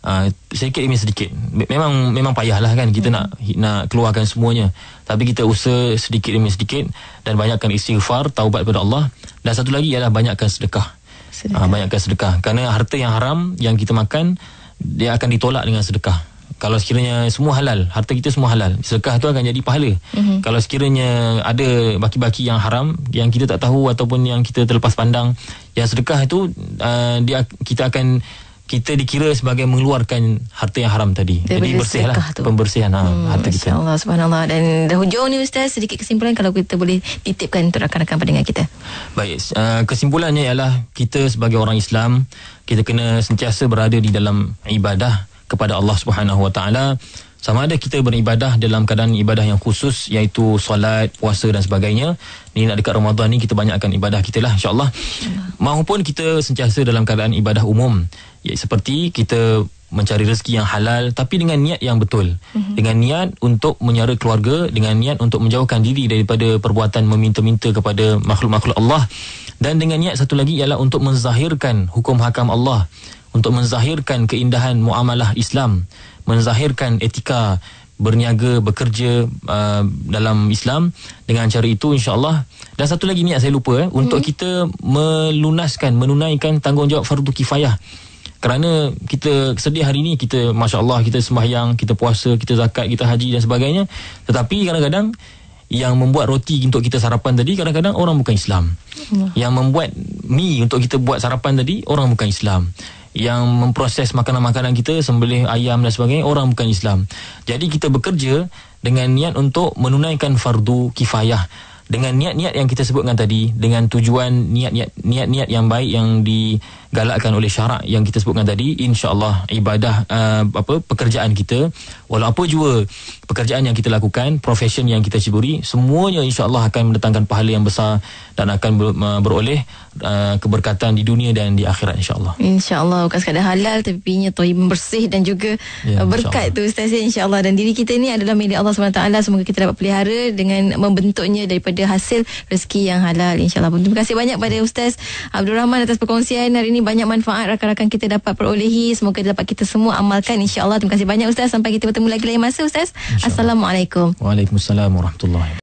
B: uh, sedikit demi sedikit memang memang payahlah kan kita hmm. nak nak keluarkan semuanya tapi kita usaha sedikit demi sedikit dan banyakkan istighfar taubat kepada Allah dan satu lagi ialah banyakkan sedekah sedekah uh, banyakkan sedekah kerana harta yang haram yang kita makan dia akan ditolak dengan sedekah kalau sekiranya semua halal harta kita semua halal sedekah itu akan jadi pahala mm-hmm. kalau sekiranya ada baki-baki yang haram yang kita tak tahu ataupun yang kita terlepas pandang yang sedekah itu uh, dia kita akan kita dikira sebagai mengeluarkan harta yang haram tadi. Daripada Jadi bersihlah pembersihan ha, hmm, harta kita. Masya-Allah
A: subhanallah dan dah hujung ni ustaz sedikit kesimpulan kalau kita boleh titipkan untuk rakan-rakan pendengar kita.
B: Baik, uh, kesimpulannya ialah kita sebagai orang Islam kita kena sentiasa berada di dalam ibadah kepada Allah Subhanahu Wa Taala. Sama ada kita beribadah dalam keadaan ibadah yang khusus iaitu solat, puasa dan sebagainya. Ni nak dekat Ramadan ni kita banyakkan ibadah kita lah Insyaallah. allah Maupun kita sentiasa dalam keadaan ibadah umum ya, seperti kita mencari rezeki yang halal tapi dengan niat yang betul mm-hmm. dengan niat untuk menyara keluarga dengan niat untuk menjauhkan diri daripada perbuatan meminta-minta kepada makhluk-makhluk Allah dan dengan niat satu lagi ialah untuk menzahirkan hukum hakam Allah untuk menzahirkan keindahan muamalah Islam menzahirkan etika berniaga bekerja uh, dalam Islam dengan cara itu insya-Allah dan satu lagi niat saya lupa eh untuk mm-hmm. kita melunaskan menunaikan tanggungjawab fardu kifayah kerana kita sedih hari ini kita masya Allah kita sembahyang kita puasa kita zakat kita haji dan sebagainya tetapi kadang-kadang yang membuat roti untuk kita sarapan tadi kadang-kadang orang bukan Islam Allah. Ya. yang membuat mie untuk kita buat sarapan tadi orang bukan Islam yang memproses makanan-makanan kita sembelih ayam dan sebagainya orang bukan Islam jadi kita bekerja dengan niat untuk menunaikan fardu kifayah dengan niat-niat yang kita sebutkan tadi dengan tujuan niat-niat niat-niat yang baik yang digalakkan oleh syarak yang kita sebutkan tadi insyaallah ibadah uh, apa pekerjaan kita Walaupun juga pekerjaan yang kita lakukan, profession yang kita ceburi, semuanya insya-Allah akan mendatangkan pahala yang besar dan akan beroleh uh, keberkatan di dunia dan di akhirat insya-Allah.
A: Insya-Allah bukan sekadar halal tapi punya bersih dan juga ya, uh, berkat tu ustaz insya-Allah dan diri kita ni adalah milik Allah SWT semoga kita dapat pelihara dengan membentuknya daripada hasil rezeki yang halal insya-Allah. Terima kasih banyak pada ustaz Abdul Rahman atas perkongsian hari ini banyak manfaat rakan-rakan kita dapat perolehi semoga dapat kita semua amalkan insya-Allah. Terima kasih banyak ustaz sampai kita bertemu bertemu lagi lain masa Ustaz. Assalamualaikum.
B: Waalaikumsalam warahmatullahi.